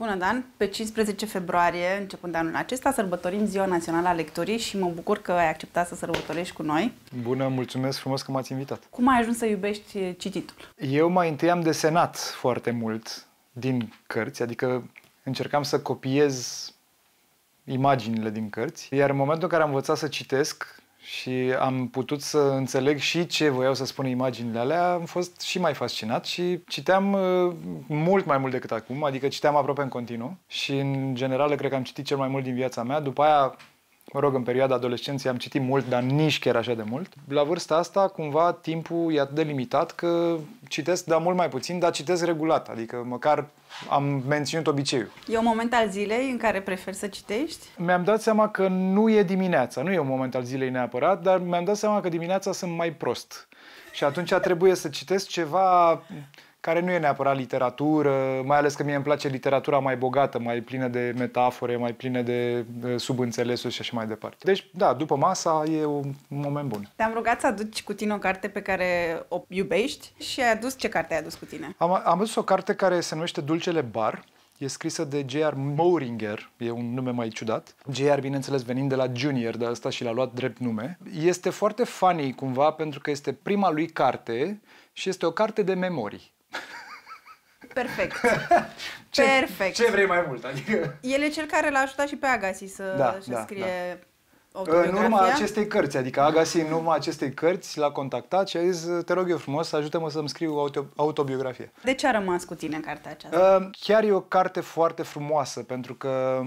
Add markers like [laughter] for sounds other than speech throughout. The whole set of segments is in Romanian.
Bună, Dan! Pe 15 februarie, începând de anul acesta, sărbătorim Ziua Națională a Lecturii și mă bucur că ai acceptat să sărbătorești cu noi. Bună, mulțumesc frumos că m-ați invitat! Cum ai ajuns să iubești eh, cititul? Eu mai întâi am desenat foarte mult din cărți, adică încercam să copiez imaginile din cărți, iar în momentul în care am învățat să citesc, și am putut să înțeleg și ce voiau să spună imaginile alea, am fost și mai fascinat și citeam uh, mult mai mult decât acum, adică citeam aproape în continuu și în general cred că am citit cel mai mult din viața mea. După aia mă rog, în perioada adolescenței am citit mult, dar nici chiar așa de mult. La vârsta asta, cumva, timpul e atât de limitat că citesc, dar mult mai puțin, dar citesc regulat, adică măcar am menținut obiceiul. E un moment al zilei în care prefer să citești? Mi-am dat seama că nu e dimineața, nu e un moment al zilei neapărat, dar mi-am dat seama că dimineața sunt mai prost. Și atunci trebuie să citesc ceva care nu e neapărat literatură, mai ales că mie îmi place literatura mai bogată, mai plină de metafore, mai plină de subînțelesuri și așa mai departe. Deci, da, după masa e un moment bun. Te-am rugat să aduci cu tine o carte pe care o iubești și ai adus ce carte ai adus cu tine? Am, am adus o carte care se numește Dulcele Bar, E scrisă de J.R. Mooringer. e un nume mai ciudat. J.R. bineînțeles venind de la Junior, dar asta și l-a luat drept nume. Este foarte funny cumva pentru că este prima lui carte și este o carte de memorii perfect. [laughs] ce, perfect. Ce vrei mai mult? Adică... El e cel care l-a ajutat și pe Agassi să da, da, scrie da. În urma acestei cărți, adică Agassi în urma acestei cărți l-a contactat și a zis, te rog eu frumos, ajută-mă să-mi scriu autobiografie. De ce a rămas cu tine cartea aceasta? Uh, chiar e o carte foarte frumoasă, pentru că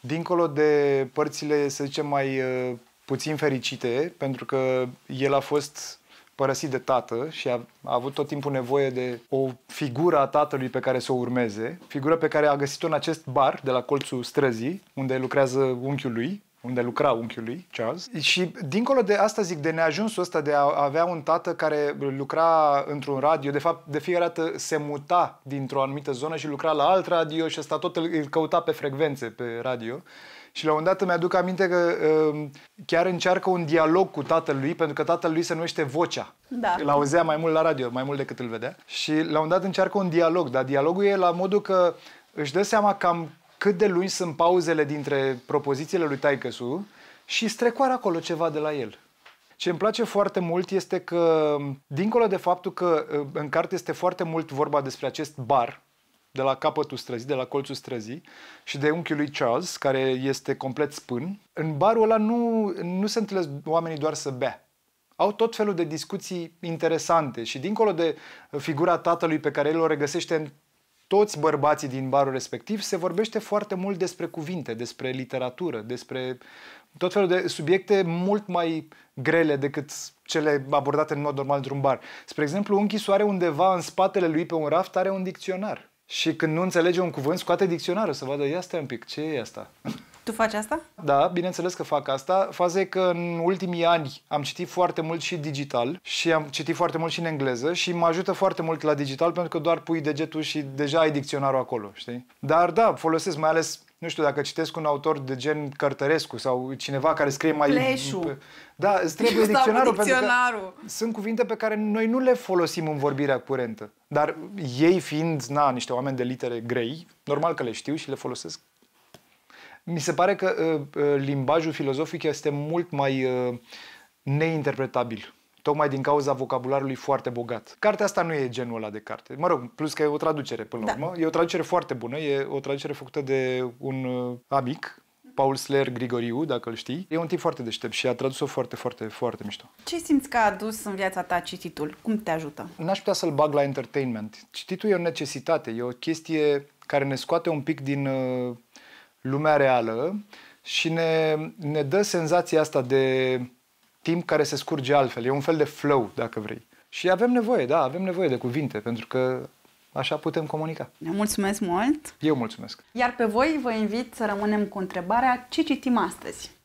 dincolo de părțile, să zicem, mai uh, puțin fericite, pentru că el a fost părăsit de tată și a, a avut tot timpul nevoie de o figură a tatălui pe care să o urmeze, figură pe care a găsit-o în acest bar de la colțul străzii, unde lucrează unchiul lui, unde lucra unchiul lui, Charles. Și dincolo de asta zic, de neajunsul ăsta de a avea un tată care lucra într-un radio, de fapt de fiecare dată se muta dintr-o anumită zonă și lucra la alt radio și asta tot îl, îl căuta pe frecvențe pe radio. Și la un dat îmi aduc aminte că uh, chiar încearcă un dialog cu tatăl lui, pentru că tatăl lui se numește Vocea. Da. Îl auzea mai mult la radio, mai mult decât îl vedea. Și la un dat încearcă un dialog, dar dialogul e la modul că își dă seama cam cât de lungi sunt pauzele dintre propozițiile lui Taicăsu și strecoară acolo ceva de la el. Ce îmi place foarte mult este că, dincolo de faptul că uh, în carte este foarte mult vorba despre acest bar, de la capătul străzii, de la colțul străzii și de unchiul lui Charles, care este complet spân, în barul ăla nu, nu se întâlnesc oamenii doar să bea. Au tot felul de discuții interesante și dincolo de figura tatălui pe care el o regăsește în toți bărbații din barul respectiv, se vorbește foarte mult despre cuvinte, despre literatură, despre tot felul de subiecte mult mai grele decât cele abordate în mod normal într-un bar. Spre exemplu, un are undeva în spatele lui pe un raft are un dicționar. Și când nu înțelege un cuvânt, scoate dicționarul să vadă, ia stai un pic, ce e asta? Tu faci asta? Da, bineînțeles că fac asta. Faza e că în ultimii ani am citit foarte mult și digital și am citit foarte mult și în engleză și mă ajută foarte mult la digital pentru că doar pui degetul și deja ai dicționarul acolo, știi? Dar da, folosesc mai ales nu știu, dacă citesc un autor de gen Cărtărescu sau cineva care scrie mai... Pleșu. Da, îți [laughs] trebuie Eu dicționarul, dicționarul, pentru că sunt cuvinte pe care noi nu le folosim în vorbirea curentă. Dar ei fiind, na, niște oameni de litere grei, normal că le știu și le folosesc mi se pare că uh, uh, limbajul filozofic este mult mai uh, neinterpretabil tocmai din cauza vocabularului foarte bogat. Cartea asta nu e genul ăla de carte. Mă rog, plus că e o traducere până la da. urmă. E o traducere foarte bună, e o traducere făcută de un amic, Paul Sler Grigoriu, dacă îl știi. E un tip foarte deștept și a tradus-o foarte, foarte, foarte mișto. Ce simți că a adus în viața ta cititul? Cum te ajută? N-aș putea să-l bag la entertainment. Cititul e o necesitate, e o chestie care ne scoate un pic din uh, lumea reală și ne, ne dă senzația asta de timp care se scurge altfel. E un fel de flow, dacă vrei. Și avem nevoie, da, avem nevoie de cuvinte, pentru că Așa putem comunica. Mulțumesc mult! Eu mulțumesc! Iar pe voi vă invit să rămânem cu întrebarea ce citim astăzi?